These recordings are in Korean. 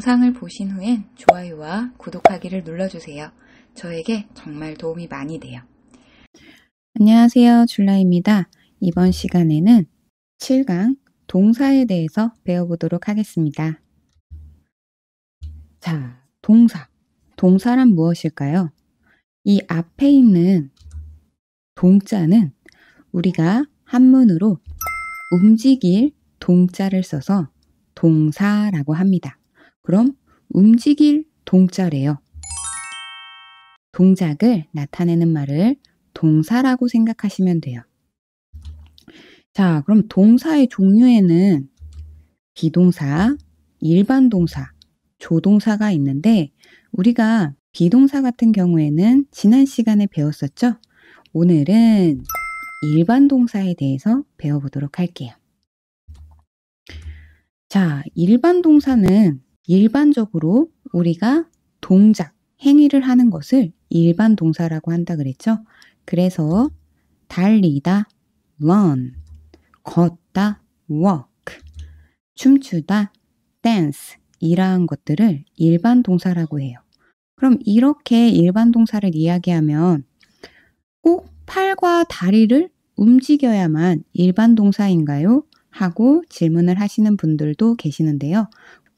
영상을 보신 후엔 좋아요와 구독하기를 눌러주세요. 저에게 정말 도움이 많이 돼요. 안녕하세요. 줄라입니다. 이번 시간에는 7강 동사에 대해서 배워보도록 하겠습니다. 자, 동사. 동사란 무엇일까요? 이 앞에 있는 동자는 우리가 한문으로 움직일 동자를 써서 동사라고 합니다. 그럼 움직일 동자래요. 동작을 나타내는 말을 동사라고 생각하시면 돼요. 자, 그럼 동사의 종류에는 비동사, 일반 동사, 조동사가 있는데 우리가 비동사 같은 경우에는 지난 시간에 배웠었죠? 오늘은 일반 동사에 대해서 배워보도록 할게요. 자, 일반 동사는 일반적으로 우리가 동작, 행위를 하는 것을 일반 동사라고 한다 그랬죠? 그래서 달리다 run, 걷다 walk, 춤추다 dance 이러한 것들을 일반 동사라고 해요. 그럼 이렇게 일반 동사를 이야기하면 꼭 팔과 다리를 움직여야만 일반 동사인가요? 하고 질문을 하시는 분들도 계시는데요.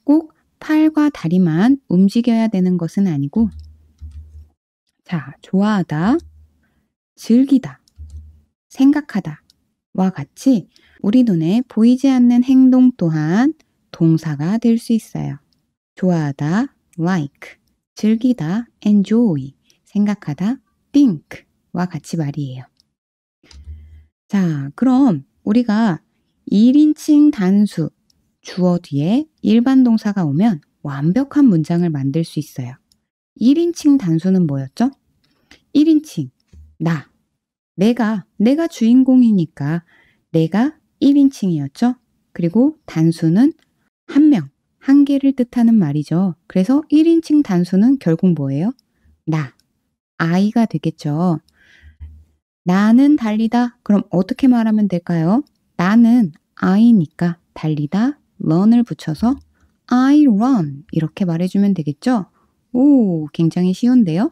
꼭 팔과 다리만 움직여야 되는 것은 아니고 자, 좋아하다, 즐기다, 생각하다와 같이 우리 눈에 보이지 않는 행동 또한 동사가 될 수 있어요. 좋아하다, like, 즐기다, enjoy, 생각하다, think와 같이 말이에요. 자, 그럼 우리가 1인칭 단수, 주어 뒤에 일반 동사가 오면 완벽한 문장을 만들 수 있어요. 1인칭 단수는 뭐였죠? 1인칭. 나. 내가. 내가 주인공이니까 내가 1인칭이었죠? 그리고 단수는 한 명, 한 개를 뜻하는 말이죠. 그래서 1인칭 단수는 결국 뭐예요? 나. 아이가 되겠죠. 나는 달리다. 그럼 어떻게 말하면 될까요? 나는 아이니까 달리다 run을 붙여서 I run 이렇게 말해주면 되겠죠? 오, 굉장히 쉬운데요?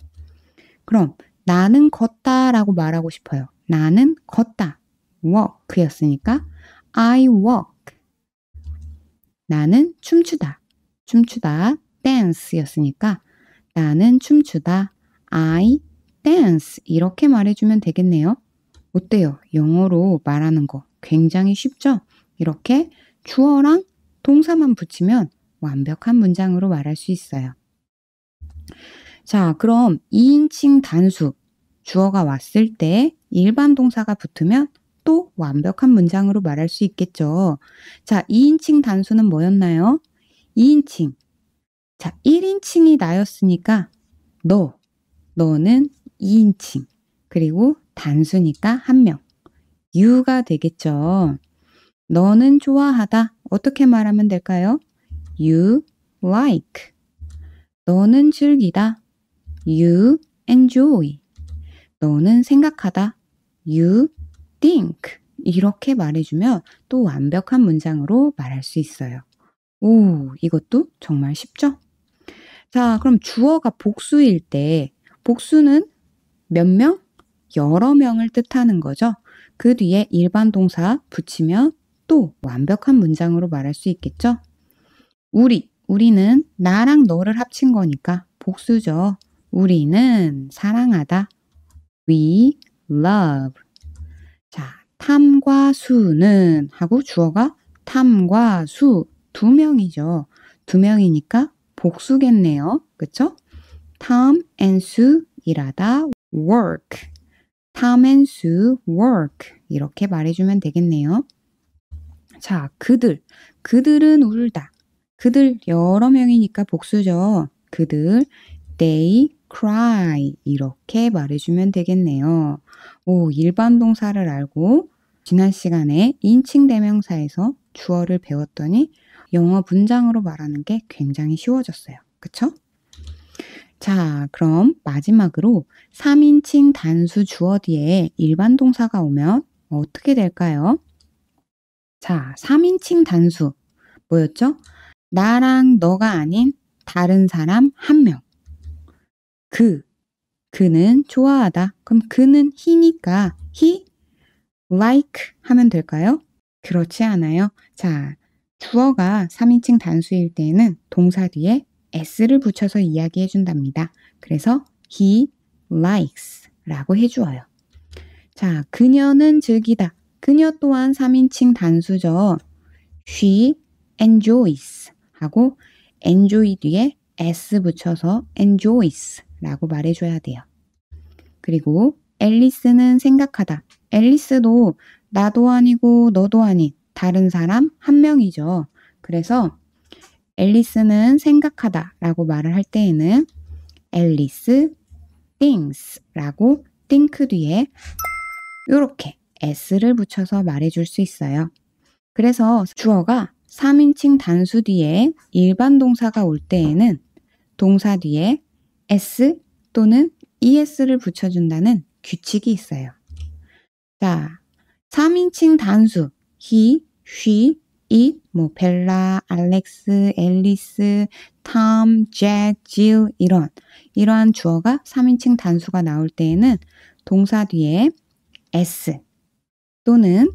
그럼 나는 걷다 라고 말하고 싶어요. 나는 걷다. walk 였으니까 I walk. 나는 춤추다. 춤추다. dance 였으니까 나는 춤추다. I dance 이렇게 말해주면 되겠네요. 어때요? 영어로 말하는 거 굉장히 쉽죠? 이렇게 주어랑 동사만 붙이면 완벽한 문장으로 말할 수 있어요. 자, 그럼 2인칭 단수, 주어가 왔을 때 일반 동사가 붙으면 또 완벽한 문장으로 말할 수 있겠죠. 자, 2인칭 단수는 뭐였나요? 2인칭. 자, 1인칭이 나였으니까 너, 너는 2인칭. 그리고 단수니까 한 명. y o 가 되겠죠. 너는 좋아하다. 어떻게 말하면 될까요? You like. 너는 즐기다. You enjoy. 너는 생각하다. You think. 이렇게 말해주면 또 완벽한 문장으로 말할 수 있어요. 오, 이것도 정말 쉽죠? 자, 그럼 주어가 복수일 때, 복수는 몇 명? 여러 명을 뜻하는 거죠. 그 뒤에 일반 동사 붙이면 또 완벽한 문장으로 말할 수 있겠죠? 우리, 우리는 나랑 너를 합친 거니까 복수죠. 우리는 사랑하다. We love. 자, 탐과 수는 하고 주어가 탐과 수 두 명이죠. 두 명이니까 복수겠네요. 그쵸? Tom and Sue 일하다 work. Tom and Sue work. 이렇게 말해주면 되겠네요. 자, 그들. 그들은 울다. 그들 여러 명이니까 복수죠. 그들 they cry 이렇게 말해주면 되겠네요. 오, 일반 동사를 알고 지난 시간에 인칭 대명사에서 주어를 배웠더니 영어 문장으로 말하는 게 굉장히 쉬워졌어요. 그쵸? 자, 그럼 마지막으로 3인칭 단수 주어 뒤에 일반 동사가 오면 어떻게 될까요? 자, 3인칭 단수. 뭐였죠? 나랑 너가 아닌 다른 사람 한 명. 그. 그는 좋아하다. 그럼 그는 히니까 he like 하면 될까요? 그렇지 않아요. 자, 주어가 3인칭 단수일 때에는 동사 뒤에 s를 붙여서 이야기해 준답니다. 그래서 he likes 라고 해주어요. 자, 그녀는 즐기다. 그녀 또한 3인칭 단수죠. She enjoys 하고 enjoy 뒤에 s 붙여서 enjoys 라고 말해줘야 돼요. 그리고 앨리스는 생각하다. 앨리스도 나도 아니고 너도 아닌 다른 사람 한 명이죠. 그래서 앨리스는 생각하다 라고 말을 할 때에는 앨리스 thinks 라고 think 뒤에 이렇게 s를 붙여서 말해줄 수 있어요. 그래서 주어가 3인칭 단수 뒤에 일반 동사가 올 때에는 동사 뒤에 s 또는 es를 붙여준다는 규칙이 있어요. 자, 3인칭 단수 he, she, it, 뭐 벨라, 알렉스, 앨리스, 톰, 잭, 질 이런 이러한 주어가 3인칭 단수가 나올 때에는 동사 뒤에 s 또는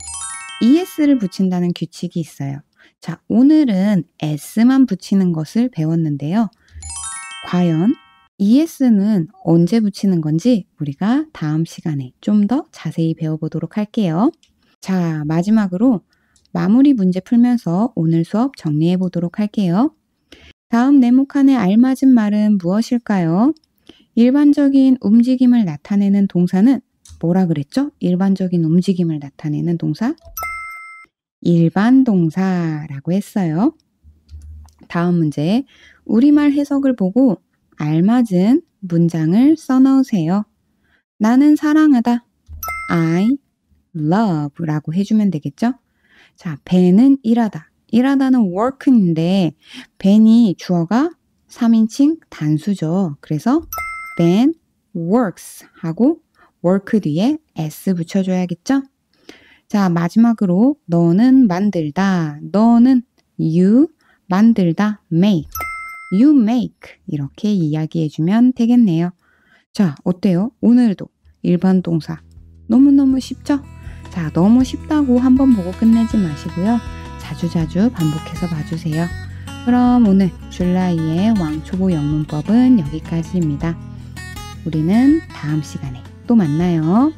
es를 붙인다는 규칙이 있어요. 자, 오늘은 s만 붙이는 것을 배웠는데요. 과연 es는 언제 붙이는 건지 우리가 다음 시간에 좀 더 자세히 배워보도록 할게요. 자, 마지막으로 마무리 문제 풀면서 오늘 수업 정리해 보도록 할게요. 다음 네모칸의 알맞은 말은 무엇일까요? 일반적인 움직임을 나타내는 동사는 뭐라 그랬죠? 일반적인 움직임을 나타내는 동사 일반 동사라고 했어요. 다음 문제. 우리말 해석을 보고 알맞은 문장을 써넣으세요. 나는 사랑하다. I love 라고 해주면 되겠죠? 자, 배는 일하다. 일하다는 work인데, 벤이 주어가 3인칭 단수죠. 그래서 b works 하고 work 뒤에 s 붙여줘야겠죠? 자, 마지막으로 너는 만들다. 너는 you 만들다 make. you make 이렇게 이야기해주면 되겠네요. 자, 어때요? 오늘도 일반 동사 너무너무 쉽죠? 자, 너무 쉽다고 한번 보고 끝내지 마시고요. 자주자주 반복해서 봐주세요. 그럼 오늘 줄라이의 왕초보 영문법은 여기까지입니다. 우리는 다음 시간에 또 만나요.